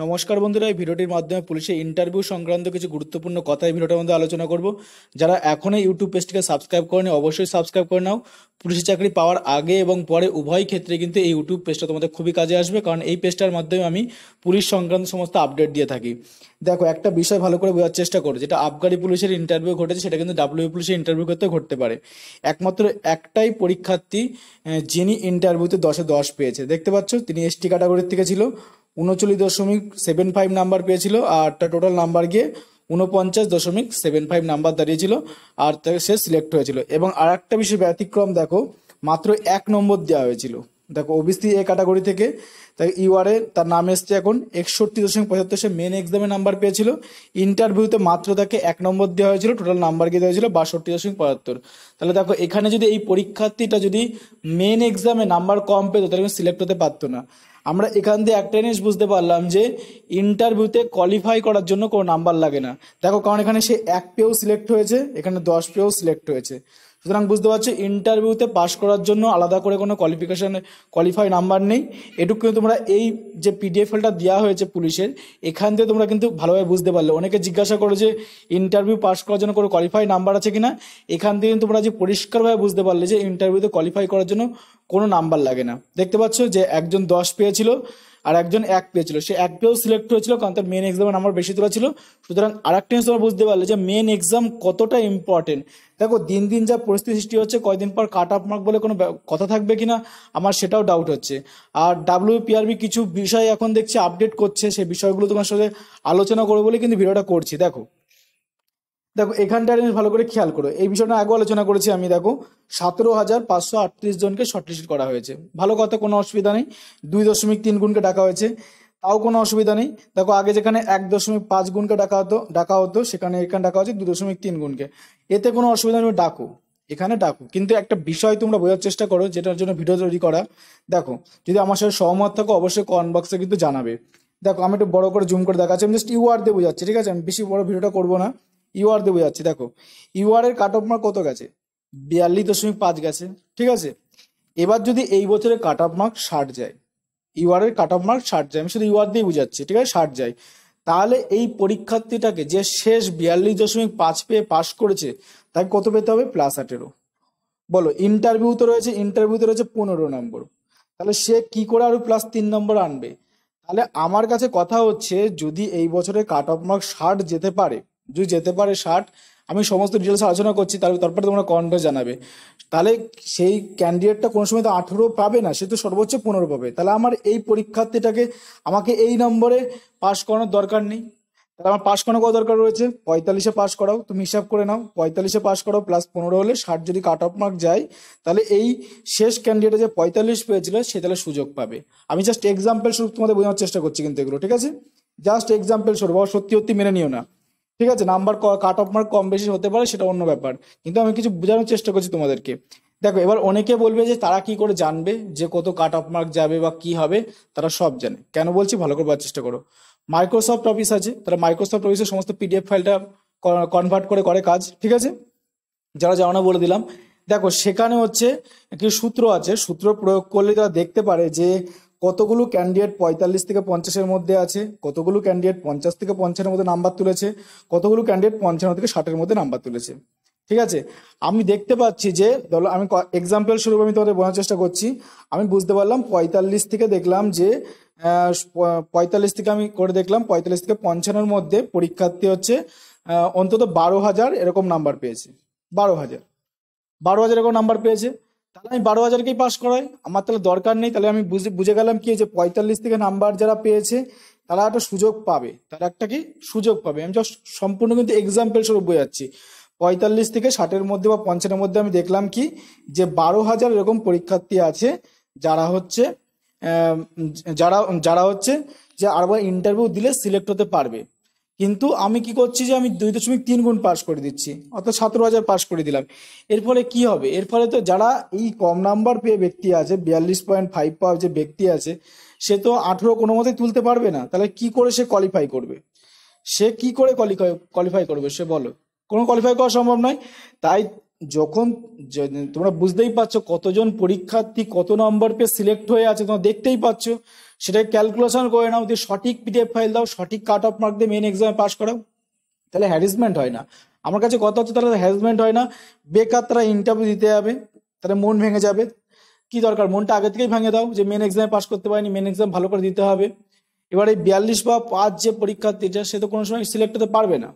নমস্কার বন্ধুরা এই ভিডিওটির মাধ্যমে পুলিশের ইন্টারভিউ সংক্রান্ত কিছু গুরুত্বপূর্ণ কথা এই ভিডিওটার মধ্যে আলোচনা করব যারা এখনই ইউটিউব পেজটিকে সাবস্ক্রাইব করেনি অবশ্যই সাবস্ক্রাইব করে নাও পুলিশের চাকরি পাওয়ার আগে এবং পরে উভয় ক্ষেত্রে কিন্তু এই ইউটিউব পেজটা তোমাদের খুবই কাজে আসবে কারণ এই পেজটার মাধ্যমে আমি পুলিশ সংক্রান্ত সমস্ত আপডেট দিয়ে থাকি দেখো একটা বিষয় ভালো করে বোঝার চেষ্টা করো যেটা আবগারি পুলিশের ইন্টারভিউ ঘটেছে সেটা কিন্তু ডাব্লিউ পুলিশের ইন্টারভিউ ক্ষেত্রে ঘটতে পারে একমাত্র একটাই পরীক্ষার্থী যিনি ইন্টারভিউতে দশে দশ পেয়েছে দেখতে পাচ্ছ তিনি এসটি ক্যাটাগরির থেকে ছিল উনচল্লিশ দশমিক সেভেন ফাইভ নাম্বার পেয়েছিল আর টোটাল নাম্বার গিয়ে উনপঞ্চাশ দশমিক সেভেন ফাইভ নাম্বার দাঁড়িয়েছিল আর সে সিলেক্ট হয়েছিল এবং আর একটা বিষয় ব্যতিক্রম দেখো মাত্র এক নম্বর দেওয়া হয়েছিল দেখো ওবিসি এ ক্যাটাগরি থেকে তাকে ইউআরএ তার নাম এসছে এখন একষট্টি দশমিক পঁচাত্তর সে মেন এক্সামে নাম্বার পেয়েছিল ইন্টারভিউতে মাত্র তাকে এক নম্বর দেওয়া হয়েছিল টোটাল নাম্বার গিয়ে দেওয়া হয়েছিল বাষট্টি দশমিক পঁচাত্তর তাহলে দেখো এখানে যদি এই পরীক্ষার্থীটা যদি মেন এক্সামে নাম্বার কম পেতো তাহলে সিলেক্ট হতে পারতো না আমরা এখান দিয়ে একটা জিনিস বুঝতে পারলাম যে ইন্টারভিউতে কোয়ালিফাই করার জন্য কোনো নাম্বার লাগে না দেখো কারণ এখানে সে এক পেও সিলেক্ট হয়েছে এখানে দশ পেও সিলেক্ট হয়েছে সুতরাং বুঝতে পারছো ইন্টারভিউতে পাশ করার জন্য আলাদা করে কোনো কোয়ালিফিকেশান কোয়ালিফাই নাম্বার নেই এটুকু কিন্তু তোমরা এই যে পিডিএফ এলটা দেওয়া হয়েছে পুলিশের এখান থেকে তোমরা কিন্তু ভালোভাবে বুঝতে পারলে অনেকে জিজ্ঞাসা করো যে ইন্টারভিউ পাশ করার জন্য কোনো কোয়ালিফাই নাম্বার আছে কিনা এখান থেকে তোমরা যে পরিষ্কারভাবে বুঝতে পারলে যে ইন্টারভিউতে কোয়ালিফাই করার জন্য কোনো নাম্বার লাগে না দেখতে পাচ্ছ যে একজন দশ পেয়েছিল আর একজন এক পেয়েছিল সে এক পেয়েও সিলেক্ট হয়েছিল কারণ তার মেন এক্সামের নাম্বার বেশি তোলা ছিল সুতরাং আর একটা জিনিস তোমরা বুঝতে পারলে যে মেন এক্সাম কতটা ইম্পর্টেন্ট দেখো দিন দিন যা পরিস্থিতি সৃষ্টি হচ্ছে কয়দিন পর কাট আপ মার্ক বলে কোনো কথা থাকবে কিনা আমার সেটাও ডাউট হচ্ছে আর পিআরবি কিছু বিষয় এখন দেখছি আপডেট করছে সেই বিষয়গুলো তোমার সাথে আলোচনা করবো বলে কিন্তু ভিডিওটা করছি দেখো দেখো এখানটা আমি ভালো করে খেয়াল করো এই বিষয়টা আগে আলোচনা করেছি আমি দেখো সতেরো হাজার পাঁচশো আটত্রিশ জনকে শর্টলিস্ট করা হয়েছে ভালো কথা কোনো অসুবিধা নেই দুই দশমিক তিন গুণকে ডাকা হয়েছে তাও কোনো অসুবিধা নেই দেখো আগে যেখানে এক দশমিক পাঁচ গুণকে ডাকা হতো ডাকা হতো সেখানে এখানে ডাকা হচ্ছে দু দশমিক তিন গুণকে এতে কোনো অসুবিধা নেই ডাকো এখানে ডাকো কিন্তু একটা বিষয় তোমরা বোঝার চেষ্টা করো যেটার জন্য ভিডিও তৈরি করা দেখো যদি আমার সাথে সহমত থাকো অবশ্যই কমেন্ট বক্সে কিন্তু জানাবে দেখো আমি একটু বড় করে জুম করে দেখাচ্ছি আমি জাস্ট ইউ আর দিয়ে বোঝাচ্ছি ঠিক আছে আমি বেশি বড় ভিডিওটা করবো না ইউআর দিয়ে বোঝাচ্ছি দেখো ইউআর এর কাট অফ মার্ক কত গেছে বিয়াল্লিশ দশমিক পাঁচ গেছে ঠিক আছে এবার যদি এই বছরের কাট অফ মার্ক ষাট যায় ইউআর এর কাট অফ মার্ক ষাট যায় আমি শুধু ইউআর দিয়ে বুঝাচ্ছি ঠিক আছে ষাট যায় তাহলে এই পরীক্ষার্থীটাকে যে শেষ বিয়াল্লিশ দশমিক পাঁচ পেয়ে পাশ করেছে তাকে কত পেতে হবে প্লাস আঠেরো বলো ইন্টারভিউ তো রয়েছে ইন্টারভিউতে রয়েছে পনেরো নম্বর তাহলে সে কি করে আরো প্লাস তিন নম্বর আনবে তাহলে আমার কাছে কথা হচ্ছে যদি এই বছরে কাট অফ মার্ক ষাট যেতে পারে যদি যেতে পারে ষাট আমি সমস্ত ডিটেলস আলোচনা করছি তাহলে তারপরে তোমরা কনটা জানাবে তাহলে সেই ক্যান্ডিডেটটা কোনো সময় তো আঠেরো পাবে না সে তো সর্বোচ্চ পনেরো পাবে তাহলে আমার এই পরীক্ষার্থীটাকে আমাকে এই নম্বরে পাস করানোর দরকার নেই তাহলে আমার পাস করানো কত দরকার রয়েছে পঁয়তাল্লিশে পাস করাও তুমি হিসাব করে নাও পঁয়তাল্লিশে পাস করাও প্লাস পনেরো হলে ষাট যদি কাট অফ মার্ক যায় তাহলে এই শেষ ক্যান্ডিডেটে যে পঁয়তাল্লিশ পেয়েছিল সে তাহলে সুযোগ পাবে আমি জাস্ট এক্সাম্পল স্বরূপ তোমাদের বোঝানোর চেষ্টা করছি কিন্তু এগুলো ঠিক আছে জাস্ট এক্সাম্পল স্বরূপ সত্যি সত্যি মেনে নিও না ঠিক আছে নাম্বার কাট অফ মার্ক কম বেশি হতে পারে সেটা অন্য ব্যাপার কিন্তু আমি কিছু বোঝানোর চেষ্টা করছি তোমাদেরকে দেখো এবার অনেকে বলবে যে তারা কি করে জানবে যে কত কাট অফ মার্ক যাবে বা কি হবে তারা সব জানে কেন বলছি ভালো করে চেষ্টা করো মাইক্রোসফট অফিস আছে তারা মাইক্রোসফট অফিসের সমস্ত পিডিএফ ফাইলটা কনভার্ট করে করে কাজ ঠিক আছে যারা জানো না বলে দিলাম দেখো সেখানে হচ্ছে কি সূত্র আছে সূত্র প্রয়োগ করলে তারা দেখতে পারে যে কতগুলো ক্যান্ডিডেট পঁয়তাল্লিশ থেকে পঞ্চাশের মধ্যে আছে কতগুলো ক্যান্ডিডেট পঞ্চাশ থেকে পঞ্চান্ন মধ্যে নাম্বার তুলেছে কতগুলো ক্যান্ডিডেট পঞ্চান্ন থেকে ষাটের মধ্যে নাম্বার তুলেছে ঠিক আছে আমি দেখতে পাচ্ছি যে ধরো আমি এক্সাম্পল স্বরূপ আমি তোমাদের বোঝার চেষ্টা করছি আমি বুঝতে পারলাম পঁয়তাল্লিশ থেকে দেখলাম যে পঁয়তাল্লিশ থেকে আমি করে দেখলাম পঁয়তাল্লিশ থেকে পঞ্চান্নর মধ্যে পরীক্ষার্থী হচ্ছে অন্তত বারো হাজার এরকম নাম্বার পেয়েছে বারো হাজার বারো হাজার এরকম নাম্বার পেয়েছে তাহলে আমি বারো হাজারকেই পাশ করাই আমার তাহলে দরকার নেই তাহলে আমি বুঝে বুঝে গেলাম কি যে পঁয়তাল্লিশ থেকে নাম্বার যারা পেয়েছে তারা একটা সুযোগ পাবে তারা একটা কি সুযোগ পাবে আমি জাস্ট সম্পূর্ণ কিন্তু এক্সাম্পল স্বরূপ বোঝাচ্ছি পঁয়তাল্লিশ থেকে ষাটের মধ্যে বা পঞ্চাশের মধ্যে আমি দেখলাম কি যে বারো হাজার এরকম পরীক্ষার্থী আছে যারা হচ্ছে যারা যারা হচ্ছে যে আরবার ইন্টারভিউ দিলে সিলেক্ট হতে পারবে কিন্তু আমি কি করছি যে আমি দুই দশমিক তিন গুণ পাস করে দিচ্ছি অর্থাৎ সতেরো হাজার পাস করে দিলাম এর ফলে কি হবে এর ফলে তো যারা এই কম নাম্বার পেয়ে ব্যক্তি আছে বিয়াল্লিশ পয়েন্ট ফাইভ পাওয়ার যে ব্যক্তি আছে সে তো আঠেরো কোনো মতেই তুলতে পারবে না তাহলে কি করে সে কোয়ালিফাই করবে সে কি করে কোয়ালিফাই কোয়ালিফাই করবে সে বলো কোনো কোয়ালিফাই করা সম্ভব নয় তাই যখন তোমরা বুঝতেই পারছো কতজন পরীক্ষার্থী কত নম্বর পেয়ে সিলেক্ট হয়ে আছে তোমরা দেখতেই পাচ্ছ সেটাকে ক্যালকুলেশন করে নাও তুমি সঠিক পিডিএফ ফাইল দাও সঠিক কাট অফ মার্ক দিয়ে মেন এক্সামে পাস করাও তাহলে হ্যারিসমেন্ট হয় না আমার কাছে কথা হচ্ছে তাহলে হ্যারাসমেন্ট হয় না বেকার তারা ইন্টারভিউ দিতে যাবে তারা মন ভেঙে যাবে কি দরকার মনটা আগে থেকেই ভেঙে দাও যে মেন এক্সামে পাস করতে পারেনি মেন এক্সাম ভালো করে দিতে হবে এবার এই বিয়াল্লিশ বা পাঁচ যে পরীক্ষার্থীটা সে তো কোনো সময় সিলেক্ট হতে পারবে না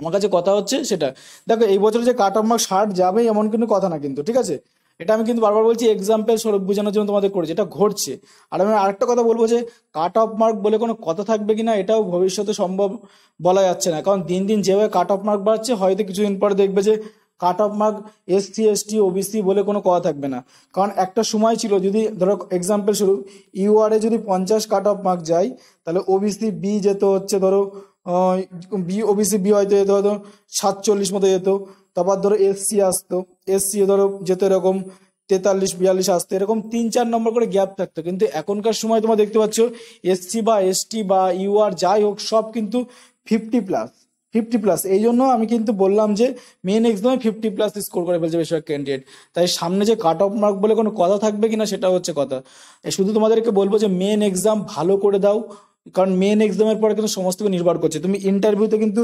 আমার কাছে কথা হচ্ছে সেটা দেখো এই বছরে যে কাট অফ মার্ক ষাট যাবে এমন কিন্তু কথা না কিন্তু ঠিক আছে এটা আমি কিন্তু বারবার বলছি এক্সাম্পল স্বরূপ বোঝানোর জন্য তোমাদের করেছি এটা ঘটছে আর আমি আরেকটা কথা বলবো যে কাট অফ মার্ক বলে কোনো কথা থাকবে কিনা এটাও ভবিষ্যতে সম্ভব বলা যাচ্ছে না কারণ দিন দিন যেভাবে কাট অফ মার্ক বাড়ছে হয়তো কিছুদিন পর দেখবে যে cut off mark SC ST OBC বলে কোনো কথা থাকবে না কারণ একটা সময় ছিল যদি ধরো এক্সাম্পল স্বরূপ ইউআরে যদি পঞ্চাশ কাট অফ মার্ক যায় তাহলে ওবিসি বি যেত হচ্ছে ধরো বি ওবিসি বি হয়তো যেত হয়তো সাতচল্লিশ মতো যেত তারপর ধরো এসসি আসতো এসসি ধরো যেত এরকম তেতাল্লিশ বিয়াল্লিশ আসতো এরকম তিন চার নম্বর করে গ্যাপ থাকতো কিন্তু এখনকার সময় তোমরা দেখতে পাচ্ছ এসসি বা এসটি বা ইউআর যাই হোক সব কিন্তু ফিফটি প্লাস ফিফটি প্লাস এই জন্য আমি কিন্তু বললাম যে মেন এক্সামে ফিফটি প্লাস স্কোর করে ফেলছে বেশিরভাগ ক্যান্ডিডেট তাই সামনে যে কাট অফ মার্ক বলে কোনো কথা থাকবে কিনা সেটা হচ্ছে কথা শুধু তোমাদেরকে বলবো যে মেন এক্সাম ভালো করে দাও কারণ মেন এক্সামের পরে কিন্তু সমস্ত নির্ভর করছে তুমি ইন্টারভিউতে কিন্তু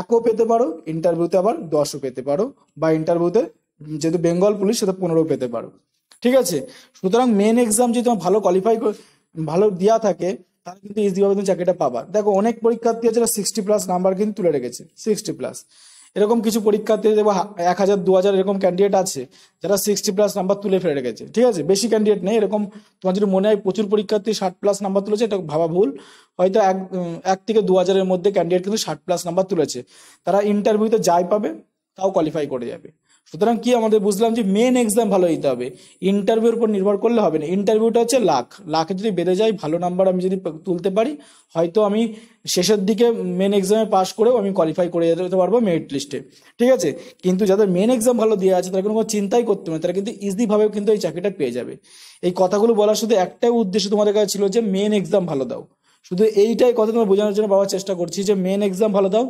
একও পেতে পারো ইন্টারভিউতে আবার দশও পেতে পারো বা ইন্টারভিউতে যেহেতু বেঙ্গল পুলিশ সেটা পনেরো পেতে পারো ঠিক আছে সুতরাং মেন এক্সাম যদি তোমার ভালো কোয়ালিফাই ভালো দেওয়া থাকে তাহলে কিন্তু ইজিভাবে তুমি চাকরিটা পাবা দেখো অনেক পরীক্ষার্থী আছে সিক্সটি প্লাস নাম্বার কিন্তু তুলে রেখেছে সিক্সটি প্লাস এরকম কিছু পরীক্ষার্থী দেখবো এক হাজার দু হাজার এরকম ক্যান্ডিডেট আছে যারা সিক্সটি প্লাস নাম্বার তুলে ফেলে রেখেছে ঠিক আছে বেশি ক্যান্ডিডেট নেই এরকম তোমার যদি মনে হয় প্রচুর পরীক্ষার্থী ষাট প্লাস নাম্বার তুলেছে এটা ভাবা ভুল হয়তো এক এক থেকে দু হাজারের মধ্যে ক্যান্ডিডেট কিন্তু ষাট প্লাস নাম্বার তুলেছে তারা ইন্টারভিউতে যাই পাবে তাও কোয়ালিফাই করে যাবে সুতরাং কি আমাদের বুঝলাম যে মেন এক্সাম ভালো দিতে হবে ইন্টারভিউর উপর নির্ভর করলে হবে না ইন্টারভিউটা হচ্ছে লাখ লাখে যদি বেড়ে যায় ভালো নাম্বার আমি যদি তুলতে পারি হয়তো আমি শেষের দিকে মেন এক্সামে পাশ করেও আমি কোয়ালিফাই করে যেতে পারবো মেরিট লিস্টে ঠিক আছে কিন্তু যাদের মেন এক্সাম ভালো দেওয়া আছে তারা কোনো চিন্তাই করতে পারে তারা কিন্তু ইজিভাবেও কিন্তু এই চাকরিটা পেয়ে যাবে এই কথাগুলো বলার শুধু একটাই উদ্দেশ্য তোমাদের কাছে ছিল যে মেন এক্সাম ভালো দাও শুধু এইটাই কথা তোমার বোঝানোর জন্য বাবার চেষ্টা করছি যে মেন এক্সাম ভালো দাও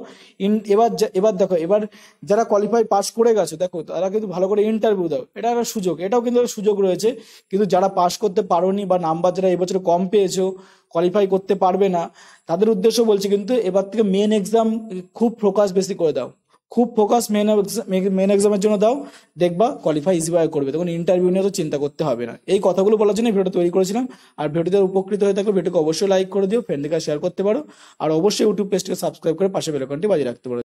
ইন এবার এবার দেখো এবার যারা কোয়ালিফাই পাস করে গেছে দেখো তারা কিন্তু ভালো করে ইন্টারভিউ দাও এটা একটা সুযোগ এটাও কিন্তু সুযোগ রয়েছে কিন্তু যারা পাস করতে পারোনি বা নাম্বার যারা এবছর কম পেয়েছো কোয়ালিফাই করতে পারবে না তাদের উদ্দেশ্য বলছি কিন্তু এবার থেকে মেন এক্সাম খুব ফোকাস বেশি করে দাও খুব ফোকাস মেন মেন এক্সামের জন্য দাও দেখবা কোয়ালিফাই ইজিভাবে করবে তখন ইন্টারভিউ নিয়ে তো চিন্তা করতে হবে না এই কথাগুলো বলার জন্য ভিডিওটা তৈরি করেছিলাম আর ভিডিওতে উপকৃত হয়ে থাকলে ভিডিওকে অবশ্যই লাইক করে দিও ফ্রেন্ডদের শেয়ার করতে পারো আর অবশ্যই ইউটিউব পেজটিকে সাবস্ক্রাইব করে পাশে বেলকনটি বাজিয়ে রাখতে পারো